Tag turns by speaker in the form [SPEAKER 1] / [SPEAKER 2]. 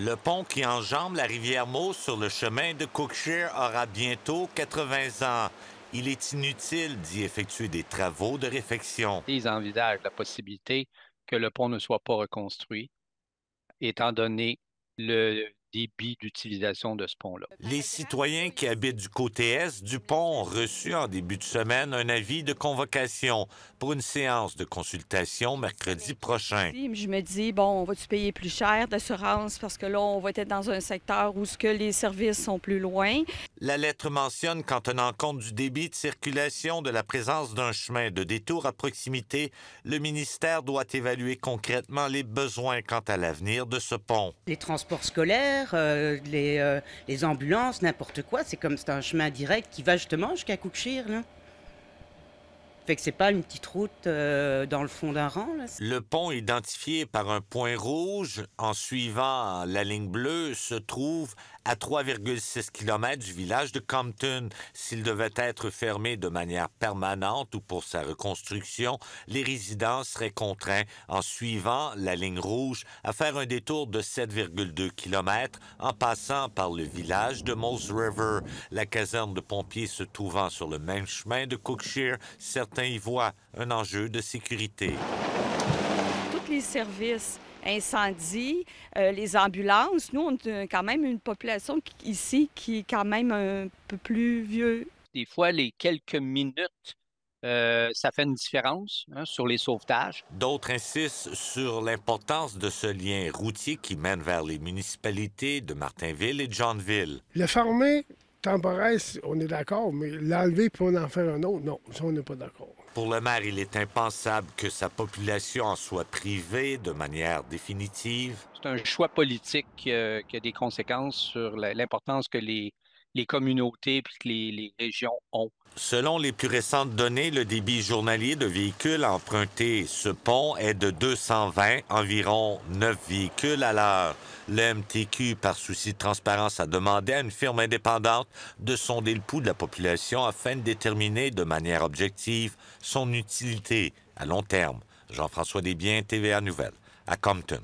[SPEAKER 1] Le pont qui enjambe la rivière Meuse sur le chemin de Cookshire aura bientôt
[SPEAKER 2] 80 ans. Il est inutile d'y effectuer des travaux de réfection. Ils envisagent la possibilité que le pont ne soit pas reconstruit, étant donné le débit d'utilisation de ce pont-là. Les citoyens qui habitent du côté
[SPEAKER 1] est du pont ont reçu en début de semaine un avis de convocation pour une séance de consultation mercredi ben, prochain.
[SPEAKER 3] Je me dis, bon, on va-tu payer plus cher d'assurance parce que là, on va être dans un secteur où ce que les services sont plus loin.
[SPEAKER 1] La lettre mentionne qu'en tenant compte du débit de circulation de la présence d'un chemin de détour à proximité, le ministère doit évaluer concrètement les besoins quant à l'avenir de ce pont.
[SPEAKER 3] Les transports scolaires, euh, euh, les, ambulances, n'importe quoi. C'est comme c'est un chemin direct qui va justement jusqu'à Cookshire. Là. Fait que c'est pas une petite route euh, dans le fond d'un rang.
[SPEAKER 1] Le pont identifié par un point rouge en suivant la ligne bleue se trouve à 3,6 km du village de Compton. S'il devait être fermé de manière permanente ou pour sa reconstruction, les résidents seraient contraints, en suivant la ligne rouge, à faire un détour de 7,2 km en passant par le village de Moss River. La caserne de pompiers se trouvant sur le même chemin de Cookshire, certains y voit un enjeu de sécurité.
[SPEAKER 3] Tous les services incendies, euh, les ambulances. Nous, on a euh, quand même une population ici qui est quand même un peu plus
[SPEAKER 2] vieux. Des fois, les quelques minutes, euh, ça fait une différence hein,
[SPEAKER 1] sur les sauvetages. D'autres insistent sur l'importance de ce lien routier qui mène vers les municipalités de Martinville et de Johnville.
[SPEAKER 3] Le fermer, on est d'accord, mais l'enlever pour en faire un autre, non, ça, on n'est pas d'accord.
[SPEAKER 1] Pour le maire, il est impensable
[SPEAKER 2] que sa population en soit privée de manière définitive. C'est un choix politique euh, qui a des conséquences sur l'importance que les, les communautés et les, régions ont. Selon les plus récentes données, le débit journalier de véhicules
[SPEAKER 1] empruntés ce pont est de 220, environ 9 véhicules à l'heure. Le MTQ, par souci de transparence, a demandé à une firme indépendante de sonder le pouls de la population afin de déterminer de manière objective son utilité à long terme. Jean-François Desbiens, TVA Nouvelle, à Compton.